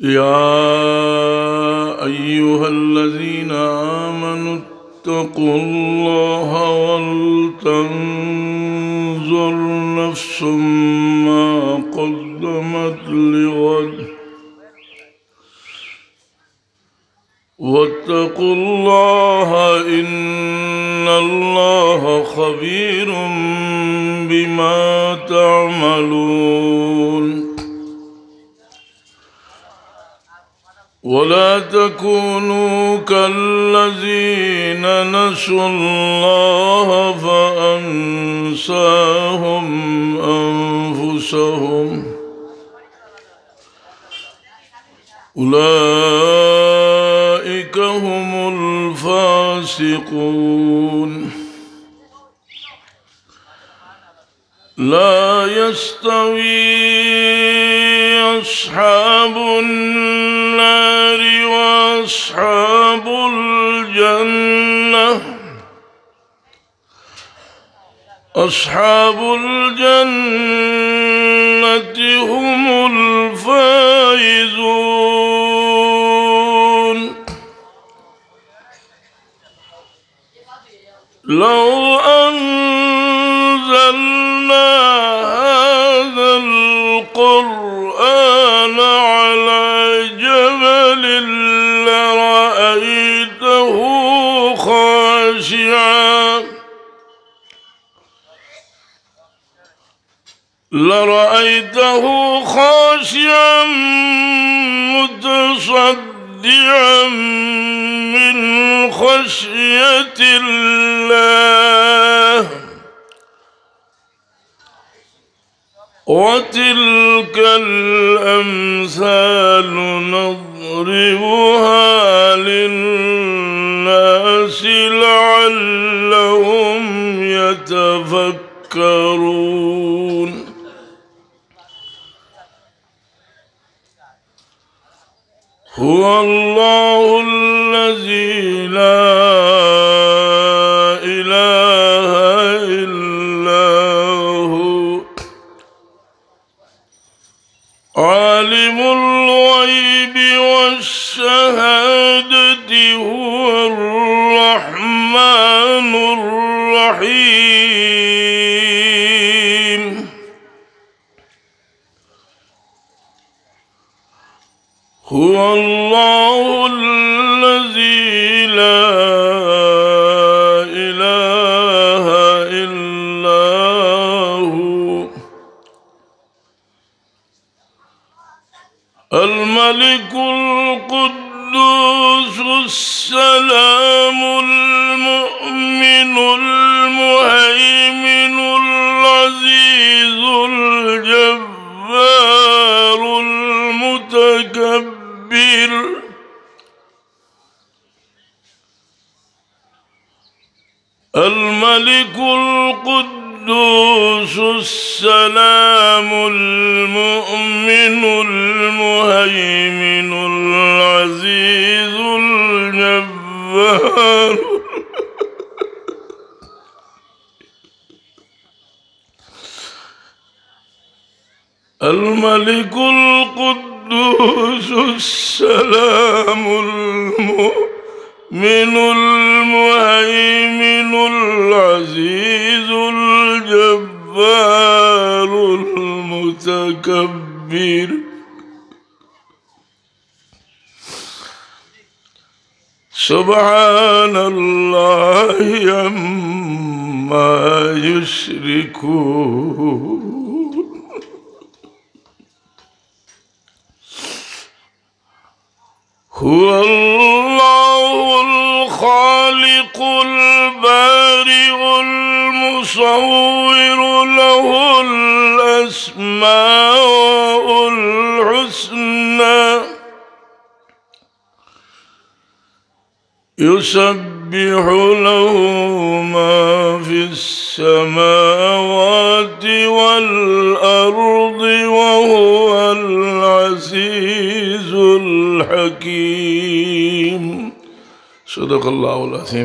يا ايها الذين امنوا اتقوا الله ولتنظر نفس ما قدمت لغد واتقوا الله ان الله خبير بما تعملون ولا تكونوا كالذين نسوا الله فأنساهم أنفسهم أولئك هم الفاسقون لا يستوي أصحاب النار وأصحاب الجنة أصحاب الجنة هم الفائزون لو أن لرأيته خاشعا لرأيته خاشعا متصدعا من خشية الله وتلك الأمثال نظر يضربها للناس لعلهم يتفكرون هو الله الذي لا إله إلا هو عالم الغيب الشهادة هو الرحمن الرحيم هو الله الملك القدوس السلام المؤمن المهيمن العزيز الجبار المتكبر الملك القدوس القدوس السلام المؤمن المهيمن العزيز الجبار الملك القدوس السلام المؤمن متكبر سبحان الله عما يشركون هو الله الخالق البارئ المصور له الأسماء الحسنى يسبح له ما في السماوات والأرض وهو العزيز الحكيم صدق الله العظيم